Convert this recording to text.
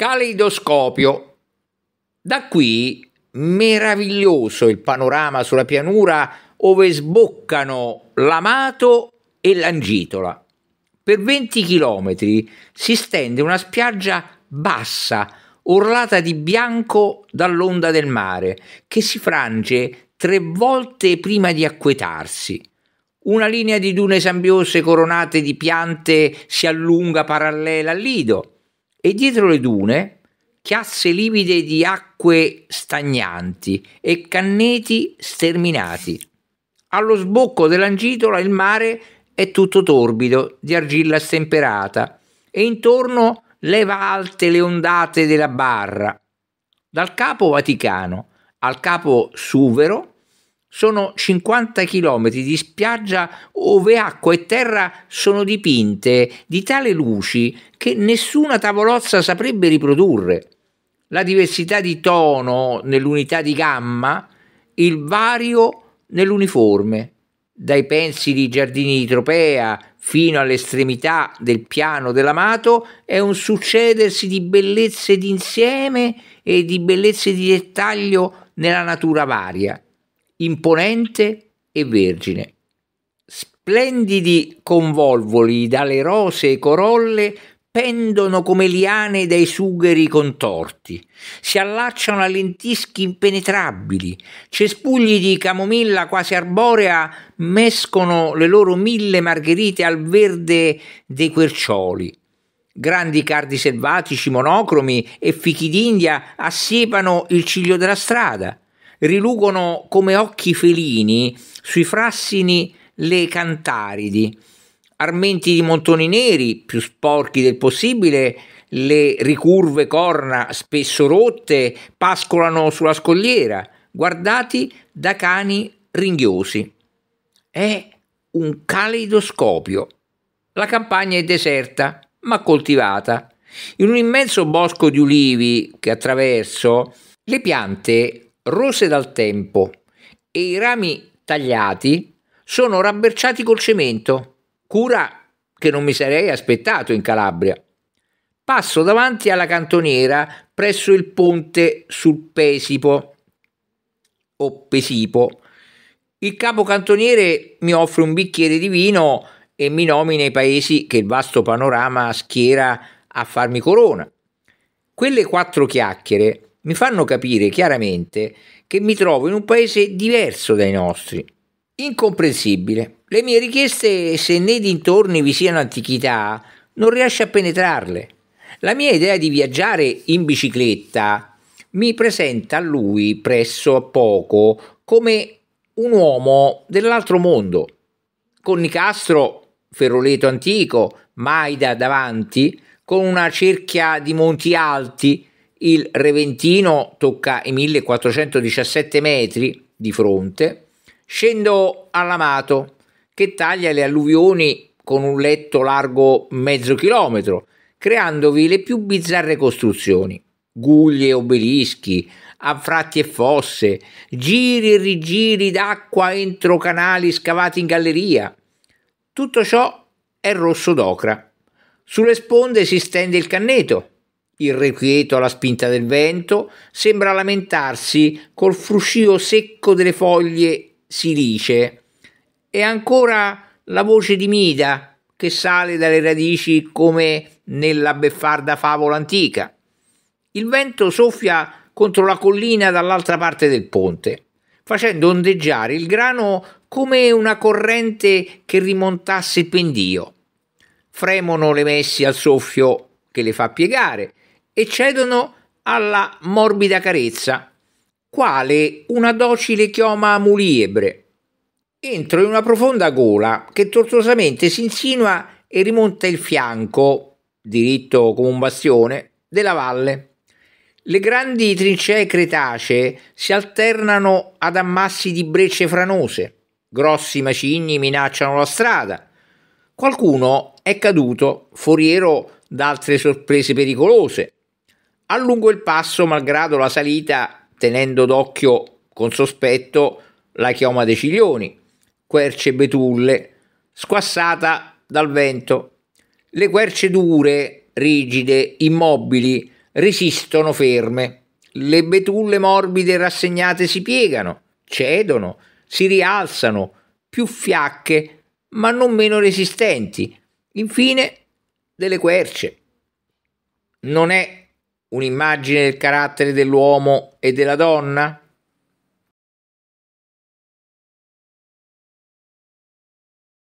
Caleidoscopio. Da qui meraviglioso il panorama sulla pianura ove sboccano l'Amato e l'Angitola. Per 20 chilometri si stende una spiaggia bassa, orlata di bianco dall'onda del mare, che si frange tre volte prima di acquetarsi. Una linea di dune sambiose coronate di piante si allunga parallela al lido e dietro le dune chiasse livide di acque stagnanti e canneti sterminati. Allo sbocco dell'angitola il mare è tutto torbido di argilla stemperata e intorno leva alte le ondate della barra. Dal capo Vaticano al capo Suvero sono 50 chilometri di spiaggia ove acqua e terra sono dipinte di tale luci che nessuna tavolozza saprebbe riprodurre. La diversità di tono nell'unità di gamma, il vario nell'uniforme, dai pensili giardini di Tropea fino all'estremità del piano dell'amato, è un succedersi di bellezze d'insieme e di bellezze di dettaglio nella natura varia imponente e vergine. Splendidi convolvoli dalle rosee corolle pendono come liane dai sugheri contorti, si allacciano a lentischi impenetrabili, cespugli di camomilla quasi arborea mescono le loro mille margherite al verde dei quercioli. Grandi cardi selvatici monocromi e fichi d'India assiepano il ciglio della strada rilugono come occhi felini sui frassini le cantaridi, armenti di montoni neri, più sporchi del possibile, le ricurve corna, spesso rotte, pascolano sulla scogliera, guardati da cani ringhiosi. È un caleidoscopio. La campagna è deserta, ma coltivata. In un immenso bosco di ulivi che attraverso, le piante rose dal tempo e i rami tagliati sono rabberciati col cemento, cura che non mi sarei aspettato in Calabria. Passo davanti alla cantoniera presso il ponte sul Pesipo o Pesipo. Il capo cantoniere mi offre un bicchiere di vino e mi nomina i paesi che il vasto panorama schiera a farmi corona. Quelle quattro chiacchiere mi fanno capire chiaramente che mi trovo in un paese diverso dai nostri. Incomprensibile. Le mie richieste, se nei dintorni vi siano antichità, non riesce a penetrarle. La mia idea di viaggiare in bicicletta mi presenta a lui presso a poco come un uomo dell'altro mondo. Con Nicastro, ferroleto antico, Maida davanti, con una cerchia di monti alti, il Reventino tocca i 1417 metri di fronte, scendo all'Amato che taglia le alluvioni con un letto largo mezzo chilometro, creandovi le più bizzarre costruzioni, guglie, obelischi, anfratti e fosse, giri e rigiri d'acqua entro canali scavati in galleria. Tutto ciò è rosso d'ocra. Sulle sponde si stende il canneto, irrequieto alla spinta del vento, sembra lamentarsi col fruscio secco delle foglie silice e ancora la voce di Mida che sale dalle radici come nella beffarda favola antica. Il vento soffia contro la collina dall'altra parte del ponte, facendo ondeggiare il grano come una corrente che rimontasse il pendio. Fremono le messi al soffio che le fa piegare e cedono alla morbida carezza, quale una docile chioma muliebre. Entro in una profonda gola che tortuosamente si insinua e rimonta il fianco, diritto come un bastione, della valle. Le grandi trincee cretacee si alternano ad ammassi di brecce franose, grossi macigni minacciano la strada. Qualcuno è caduto, foriero da altre sorprese pericolose, Allungò il passo malgrado la salita, tenendo d'occhio con sospetto la chioma dei ciglioni, querce betulle, squassata dal vento. Le querce dure, rigide, immobili, resistono ferme. Le betulle morbide e rassegnate si piegano, cedono, si rialzano, più fiacche, ma non meno resistenti. Infine, delle querce. Non è un'immagine del carattere dell'uomo e della donna?